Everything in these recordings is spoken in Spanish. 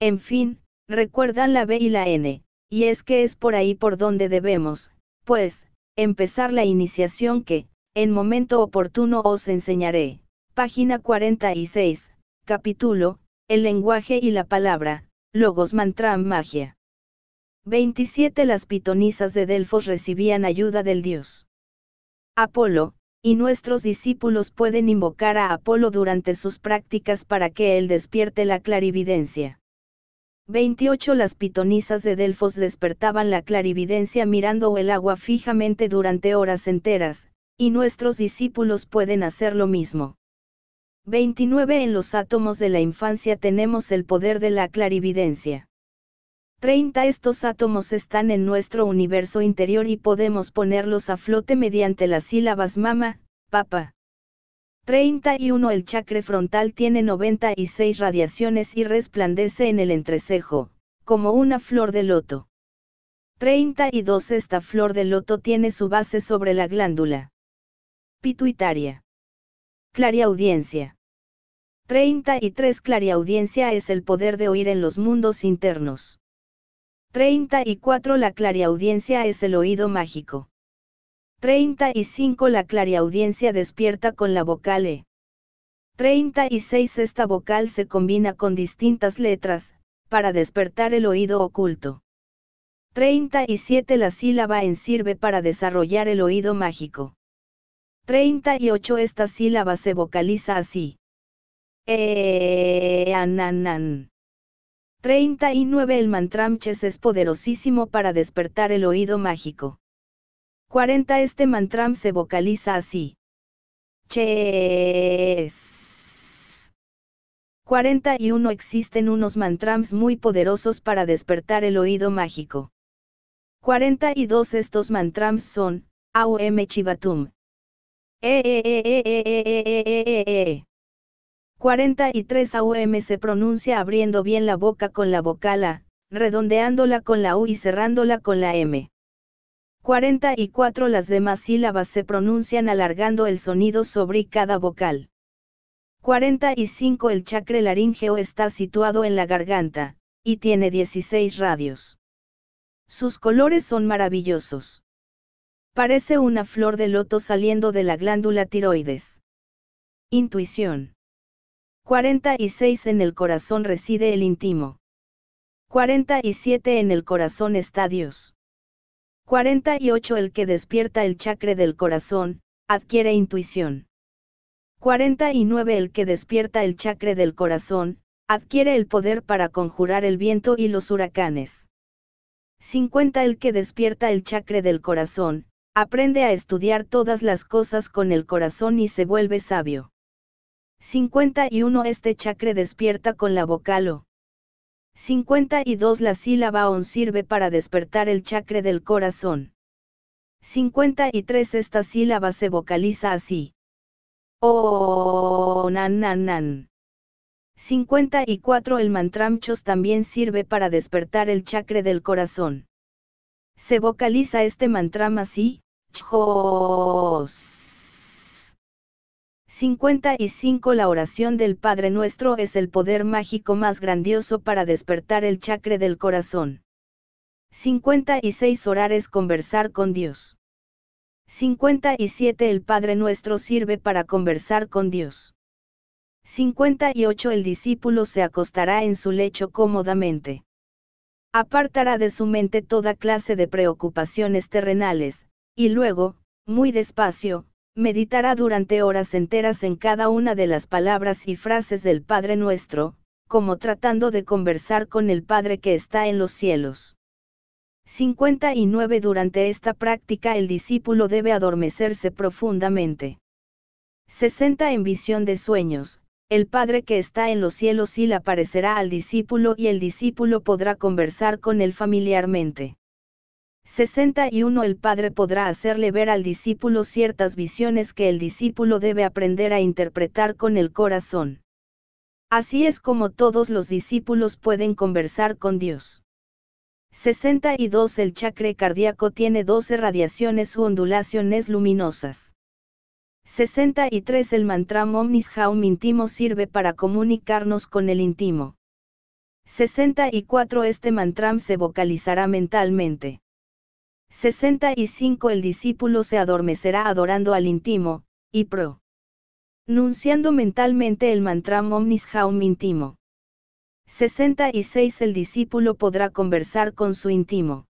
En fin, recuerdan la B y la N, y es que es por ahí por donde debemos, pues, empezar la iniciación que, en momento oportuno os enseñaré. Página 46, capítulo, El lenguaje y la palabra, Logos Mantram Magia. 27 Las pitonisas de Delfos recibían ayuda del dios. Apolo, y nuestros discípulos pueden invocar a Apolo durante sus prácticas para que él despierte la clarividencia. 28. Las pitonisas de Delfos despertaban la clarividencia mirando el agua fijamente durante horas enteras, y nuestros discípulos pueden hacer lo mismo. 29. En los átomos de la infancia tenemos el poder de la clarividencia. 30 Estos átomos están en nuestro universo interior y podemos ponerlos a flote mediante las sílabas mama, papa. 31 El chakra frontal tiene 96 radiaciones y resplandece en el entrecejo, como una flor de loto. 32 Esta flor de loto tiene su base sobre la glándula pituitaria. Clariaudiencia. 33 Clariaudiencia es el poder de oír en los mundos internos. 34 La clariaudiencia es el oído mágico. 35 La clariaudiencia despierta con la vocal E. 36 Esta vocal se combina con distintas letras, para despertar el oído oculto. 37 La sílaba en sirve para desarrollar el oído mágico. 38 Esta sílaba se vocaliza así. E, e, e, e 39 El Mantram Ches es poderosísimo para despertar el oído mágico. 40 Este mantram se vocaliza así. Ches. 41 Existen unos mantrams muy poderosos para despertar el oído mágico. 42 Estos mantrams son, Aum Chivatum. 43 AUM se pronuncia abriendo bien la boca con la vocal A, redondeándola con la U y cerrándola con la M. 44 Las demás sílabas se pronuncian alargando el sonido sobre cada vocal. 45 El chakra laríngeo está situado en la garganta, y tiene 16 radios. Sus colores son maravillosos. Parece una flor de loto saliendo de la glándula tiroides. Intuición. 46 En el corazón reside el íntimo. 47 En el corazón está Dios. 48 El que despierta el chacre del corazón, adquiere intuición. 49 El que despierta el chacre del corazón, adquiere el poder para conjurar el viento y los huracanes. 50 El que despierta el chacre del corazón, aprende a estudiar todas las cosas con el corazón y se vuelve sabio. 51 Este chakra despierta con la vocal O. 52 La sílaba ON sirve para despertar el chakra del corazón. 53 Esta sílaba se vocaliza así. O nan nan nan. 54 El chos también sirve para despertar el chakra del corazón. Se vocaliza este mantram así, chos. 55 La oración del Padre Nuestro es el poder mágico más grandioso para despertar el chacre del corazón. 56 Orar es conversar con Dios. 57 El Padre Nuestro sirve para conversar con Dios. 58 El discípulo se acostará en su lecho cómodamente. Apartará de su mente toda clase de preocupaciones terrenales, y luego, muy despacio, meditará durante horas enteras en cada una de las palabras y frases del Padre nuestro, como tratando de conversar con el Padre que está en los cielos. 59 Durante esta práctica el discípulo debe adormecerse profundamente. 60 En visión de sueños, el Padre que está en los cielos y le aparecerá al discípulo y el discípulo podrá conversar con él familiarmente. 61 El Padre podrá hacerle ver al discípulo ciertas visiones que el discípulo debe aprender a interpretar con el corazón. Así es como todos los discípulos pueden conversar con Dios. 62 El chakra cardíaco tiene 12 radiaciones u ondulaciones luminosas. 63 El mantra Omnis Jaum íntimo sirve para comunicarnos con el íntimo. 64 Este mantram se vocalizará mentalmente. 65 El discípulo se adormecerá adorando al íntimo, y pro. Nunciando mentalmente el mantra omnis haum íntimo. 66 El discípulo podrá conversar con su íntimo.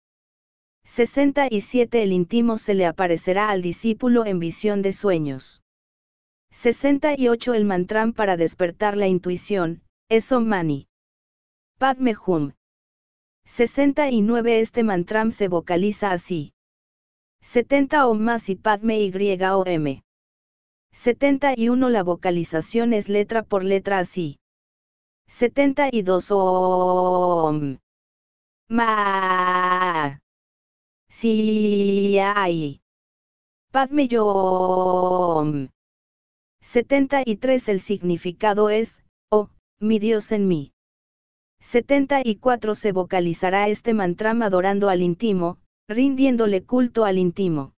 67 El íntimo se le aparecerá al discípulo en visión de sueños. 68 El mantram para despertar la intuición, es Om Mani. Padme Hum. 69 Este mantram se vocaliza así. 70 Om más y Padme Y O M. 71 La vocalización es letra por letra así. 72 Om. Ma. Si hay. Padme Yom. 73 El significado es, oh, mi Dios en mí. 74 se vocalizará este mantra, adorando al íntimo, rindiéndole culto al íntimo.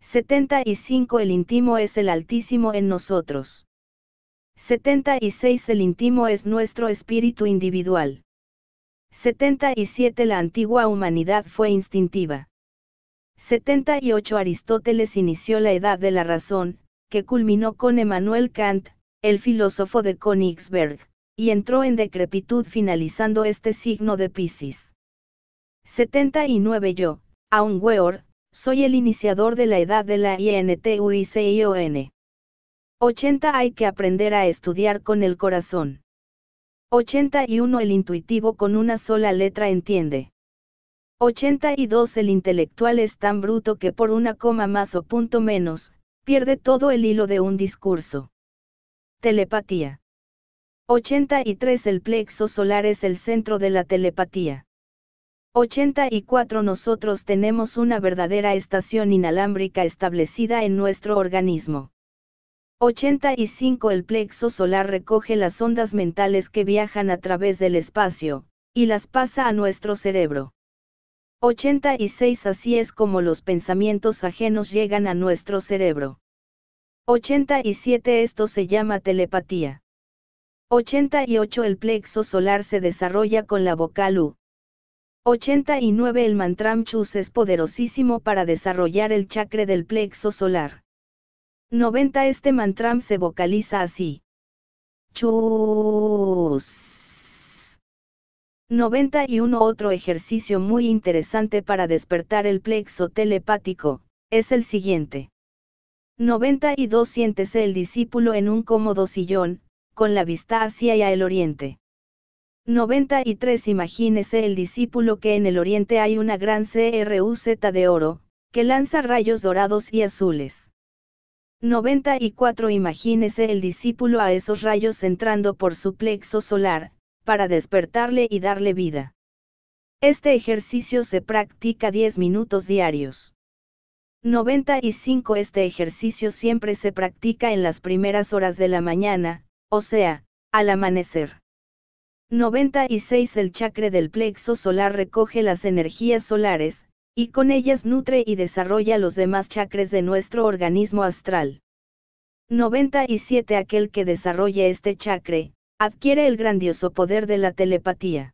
75 El íntimo es el Altísimo en nosotros. 76 El íntimo es nuestro espíritu individual. 77 La antigua humanidad fue instintiva. 78 Aristóteles inició la edad de la razón, que culminó con Emmanuel Kant, el filósofo de Königsberg y entró en decrepitud finalizando este signo de Piscis. 79 Yo, Aun Weor, soy el iniciador de la edad de la INTUICION. 80 Hay que aprender a estudiar con el corazón. 81 El intuitivo con una sola letra entiende. 82 El intelectual es tan bruto que por una coma más o punto menos, pierde todo el hilo de un discurso. Telepatía. 83 El plexo solar es el centro de la telepatía. 84 Nosotros tenemos una verdadera estación inalámbrica establecida en nuestro organismo. 85 El plexo solar recoge las ondas mentales que viajan a través del espacio, y las pasa a nuestro cerebro. 86 Así es como los pensamientos ajenos llegan a nuestro cerebro. 87 Esto se llama telepatía. 88 El plexo solar se desarrolla con la vocal U. 89 El mantram chus es poderosísimo para desarrollar el chakra del plexo solar. 90 Este mantram se vocaliza así. Chus. 91 Otro ejercicio muy interesante para despertar el plexo telepático, es el siguiente. 92 Siéntese el discípulo en un cómodo sillón, con la vista hacia el oriente. 93 Imagínese el discípulo que en el oriente hay una gran cruz de oro, que lanza rayos dorados y azules. 94 Imagínese el discípulo a esos rayos entrando por su plexo solar, para despertarle y darle vida. Este ejercicio se practica 10 minutos diarios. 95 Este ejercicio siempre se practica en las primeras horas de la mañana, o sea, al amanecer. 96 El chakra del plexo solar recoge las energías solares, y con ellas nutre y desarrolla los demás chakras de nuestro organismo astral. 97 Aquel que desarrolla este chakra, adquiere el grandioso poder de la telepatía.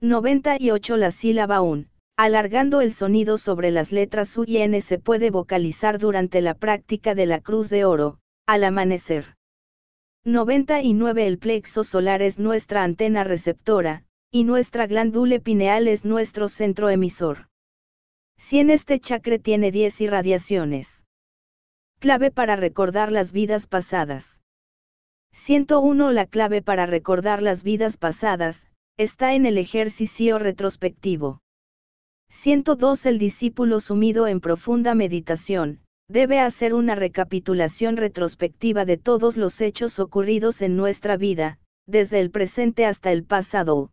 98 La sílaba un, alargando el sonido sobre las letras U y N se puede vocalizar durante la práctica de la cruz de oro, al amanecer. 99 El plexo solar es nuestra antena receptora, y nuestra glándula pineal es nuestro centro emisor. 100 Este chakra tiene 10 irradiaciones. Clave para recordar las vidas pasadas. 101 La clave para recordar las vidas pasadas, está en el ejercicio retrospectivo. 102 El discípulo sumido en profunda meditación, debe hacer una recapitulación retrospectiva de todos los hechos ocurridos en nuestra vida, desde el presente hasta el pasado.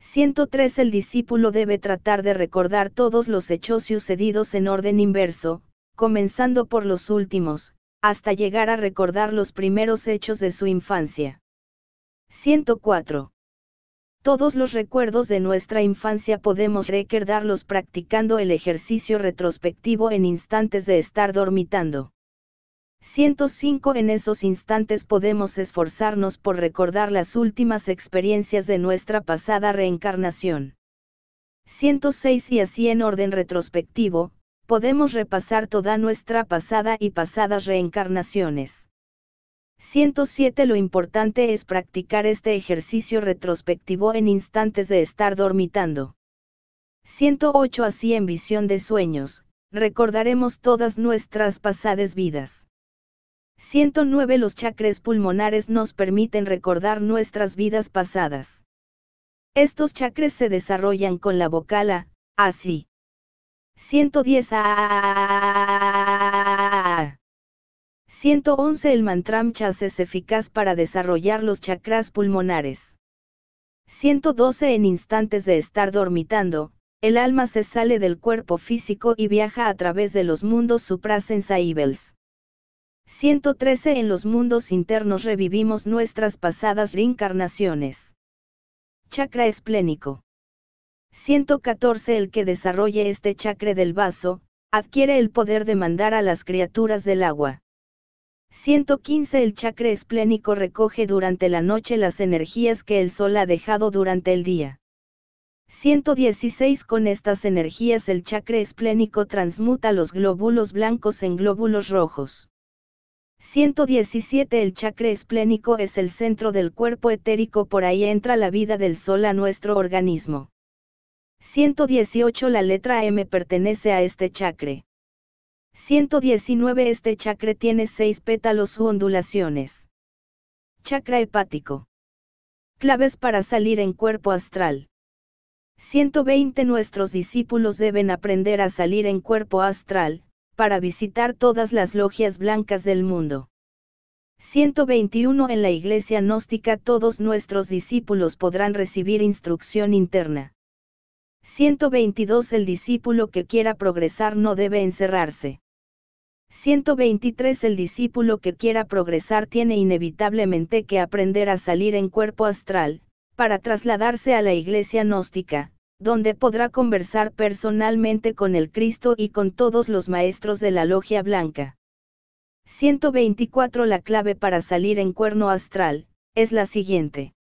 103. El discípulo debe tratar de recordar todos los hechos sucedidos en orden inverso, comenzando por los últimos, hasta llegar a recordar los primeros hechos de su infancia. 104. Todos los recuerdos de nuestra infancia podemos recordarlos practicando el ejercicio retrospectivo en instantes de estar dormitando. 105 En esos instantes podemos esforzarnos por recordar las últimas experiencias de nuestra pasada reencarnación. 106 y así en orden retrospectivo, podemos repasar toda nuestra pasada y pasadas reencarnaciones. 107 Lo importante es practicar este ejercicio retrospectivo en instantes de estar dormitando. 108 Así en visión de sueños, recordaremos todas nuestras pasadas vidas. 109 Los chakras pulmonares nos permiten recordar nuestras vidas pasadas. Estos chakras se desarrollan con la vocal A, así. 110 a 111 El Chas es eficaz para desarrollar los chakras pulmonares. 112 En instantes de estar dormitando, el alma se sale del cuerpo físico y viaja a través de los mundos suprasensibles. 113 En los mundos internos revivimos nuestras pasadas reencarnaciones. Chakra esplénico. 114 El que desarrolle este chakra del vaso, adquiere el poder de mandar a las criaturas del agua. 115 El chakra esplénico recoge durante la noche las energías que el sol ha dejado durante el día. 116 Con estas energías el chakra esplénico transmuta los glóbulos blancos en glóbulos rojos. 117 El chakra esplénico es el centro del cuerpo etérico, por ahí entra la vida del sol a nuestro organismo. 118 La letra M pertenece a este chakra. 119 Este chakra tiene seis pétalos u ondulaciones. Chakra hepático. Claves para salir en cuerpo astral. 120 Nuestros discípulos deben aprender a salir en cuerpo astral, para visitar todas las logias blancas del mundo. 121 En la iglesia gnóstica todos nuestros discípulos podrán recibir instrucción interna. 122 El discípulo que quiera progresar no debe encerrarse. 123 El discípulo que quiera progresar tiene inevitablemente que aprender a salir en cuerpo astral, para trasladarse a la iglesia gnóstica, donde podrá conversar personalmente con el Cristo y con todos los maestros de la Logia Blanca. 124 La clave para salir en cuerno astral, es la siguiente.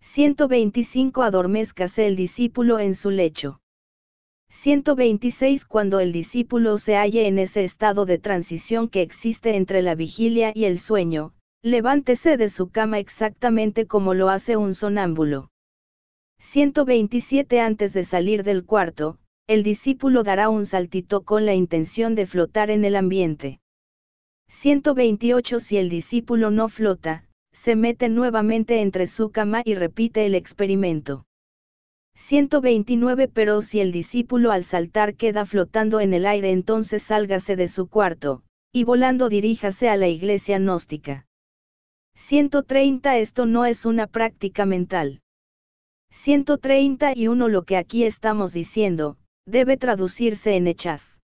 125 Adormezcase el discípulo en su lecho. 126 Cuando el discípulo se halle en ese estado de transición que existe entre la vigilia y el sueño, levántese de su cama exactamente como lo hace un sonámbulo. 127 Antes de salir del cuarto, el discípulo dará un saltito con la intención de flotar en el ambiente. 128 Si el discípulo no flota, se mete nuevamente entre su cama y repite el experimento. 129 Pero si el discípulo al saltar queda flotando en el aire entonces sálgase de su cuarto, y volando diríjase a la iglesia gnóstica. 130 Esto no es una práctica mental. 131 Lo que aquí estamos diciendo, debe traducirse en hechas.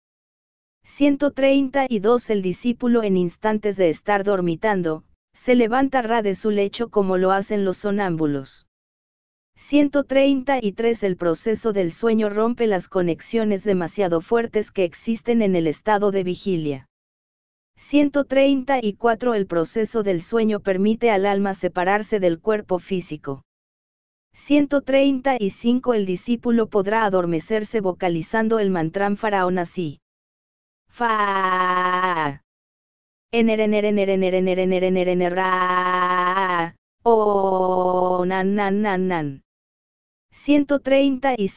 132 El discípulo en instantes de estar dormitando, se levanta Ra de su lecho como lo hacen los sonámbulos. 133 El proceso del sueño rompe las conexiones demasiado fuertes que existen en el estado de vigilia. 134 El proceso del sueño permite al alma separarse del cuerpo físico. 135 El discípulo podrá adormecerse vocalizando el mantrán faraón así. Fa. 136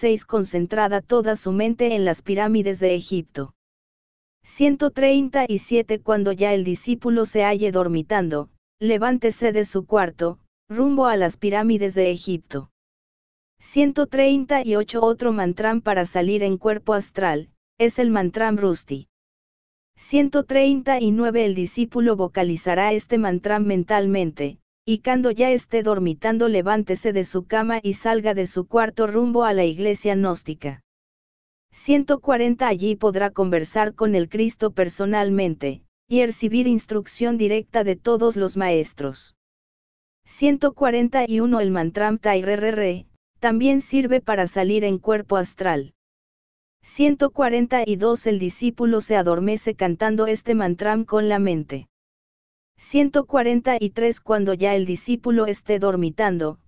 e concentrada toda su mente en las pirámides de Egipto. 137 Cuando ya el discípulo se halle dormitando, levántese de su cuarto, rumbo a las pirámides de Egipto. 138 Otro mantram para salir en cuerpo astral, es el mantram Rusti. 139 El discípulo vocalizará este mantra mentalmente, y cuando ya esté dormitando levántese de su cama y salga de su cuarto rumbo a la iglesia gnóstica. 140 Allí podrá conversar con el Cristo personalmente, y recibir instrucción directa de todos los maestros. 141 El mantram Tairerere, también sirve para salir en cuerpo astral. 142 El discípulo se adormece cantando este mantram con la mente. 143 Cuando ya el discípulo esté dormitando,